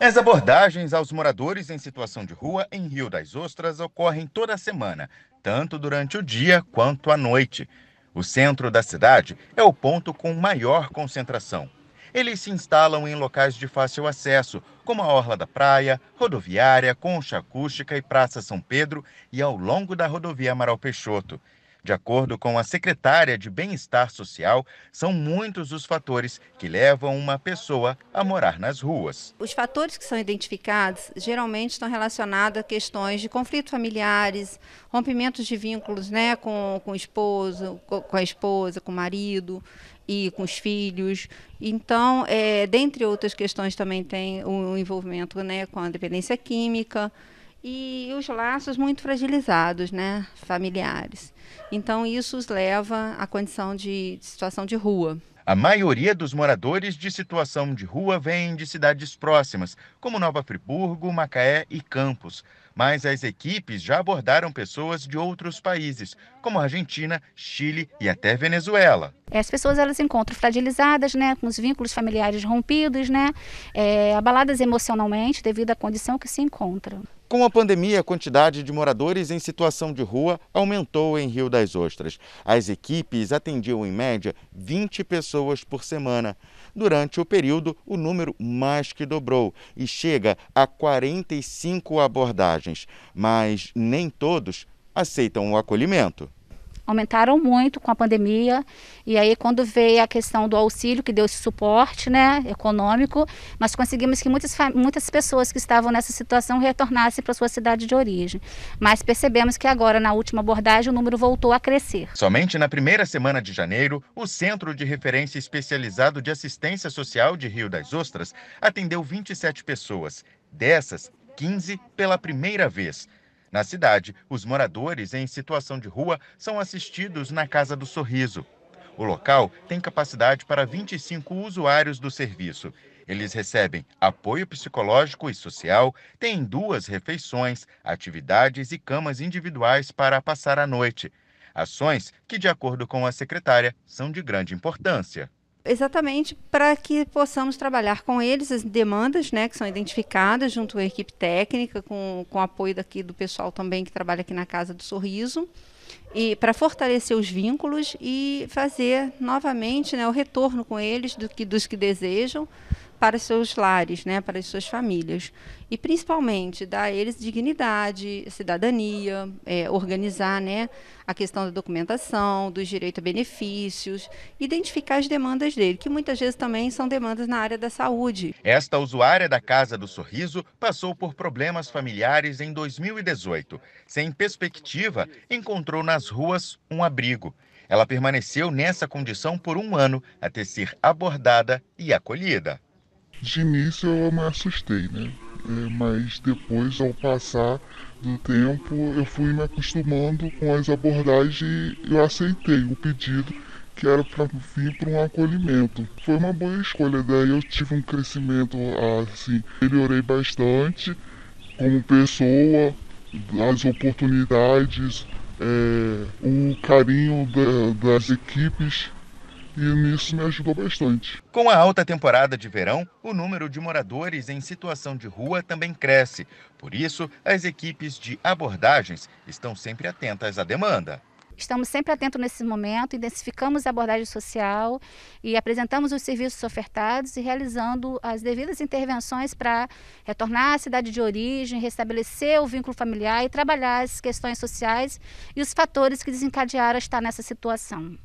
As abordagens aos moradores em situação de rua em Rio das Ostras ocorrem toda semana, tanto durante o dia quanto à noite. O centro da cidade é o ponto com maior concentração. Eles se instalam em locais de fácil acesso, como a Orla da Praia, Rodoviária, Concha Acústica e Praça São Pedro e ao longo da rodovia Amaral Peixoto. De acordo com a secretária de Bem-Estar Social, são muitos os fatores que levam uma pessoa a morar nas ruas. Os fatores que são identificados geralmente estão relacionados a questões de conflitos familiares, rompimentos de vínculos né, com, com o esposo, com a esposa, com o marido e com os filhos. Então, é, dentre outras questões, também tem o envolvimento né, com a dependência química e os laços muito fragilizados, né, familiares. Então isso os leva à condição de, situação de rua. A maioria dos moradores de situação de rua vem de cidades próximas, como Nova Friburgo, Macaé e Campos. Mas as equipes já abordaram pessoas de outros países, como Argentina, Chile e até Venezuela. É, as pessoas elas encontram fragilizadas, né, com os vínculos familiares rompidos, né, é, abaladas emocionalmente devido à condição que se encontram. Com a pandemia, a quantidade de moradores em situação de rua aumentou em Rio das Ostras. As equipes atendiam, em média, 20 pessoas por semana. Durante o período, o número mais que dobrou e chega a 45 abordagens. Mas nem todos aceitam o acolhimento aumentaram muito com a pandemia. E aí, quando veio a questão do auxílio, que deu esse suporte né, econômico, nós conseguimos que muitas, muitas pessoas que estavam nessa situação retornassem para sua cidade de origem. Mas percebemos que agora, na última abordagem, o número voltou a crescer. Somente na primeira semana de janeiro, o Centro de Referência Especializado de Assistência Social de Rio das Ostras atendeu 27 pessoas. Dessas, 15 pela primeira vez. Na cidade, os moradores em situação de rua são assistidos na Casa do Sorriso. O local tem capacidade para 25 usuários do serviço. Eles recebem apoio psicológico e social, têm duas refeições, atividades e camas individuais para passar a noite. Ações que, de acordo com a secretária, são de grande importância exatamente para que possamos trabalhar com eles as demandas né, que são identificadas junto à equipe técnica, com, com apoio daqui do pessoal também que trabalha aqui na Casa do Sorriso, e para fortalecer os vínculos e fazer novamente né, o retorno com eles do que, dos que desejam, para seus lares, né, para as suas famílias. E principalmente dar a eles dignidade, cidadania, é, organizar né, a questão da documentação, dos direitos a benefícios, identificar as demandas dele, que muitas vezes também são demandas na área da saúde. Esta usuária da Casa do Sorriso passou por problemas familiares em 2018. Sem perspectiva, encontrou nas ruas um abrigo. Ela permaneceu nessa condição por um ano até ser abordada e acolhida. De início eu me assustei, né? É, mas depois, ao passar do tempo, eu fui me acostumando com as abordagens e eu aceitei o pedido que era para vir para um acolhimento. Foi uma boa escolha, daí né? eu tive um crescimento assim, melhorei bastante como pessoa, as oportunidades, é, o carinho da, das equipes e nisso me ajudou bastante. Com a alta temporada de verão, o número de moradores em situação de rua também cresce. Por isso, as equipes de abordagens estão sempre atentas à demanda. Estamos sempre atentos nesse momento, intensificamos a abordagem social e apresentamos os serviços ofertados e realizando as devidas intervenções para retornar à cidade de origem, restabelecer o vínculo familiar e trabalhar as questões sociais e os fatores que desencadearam estar nessa situação.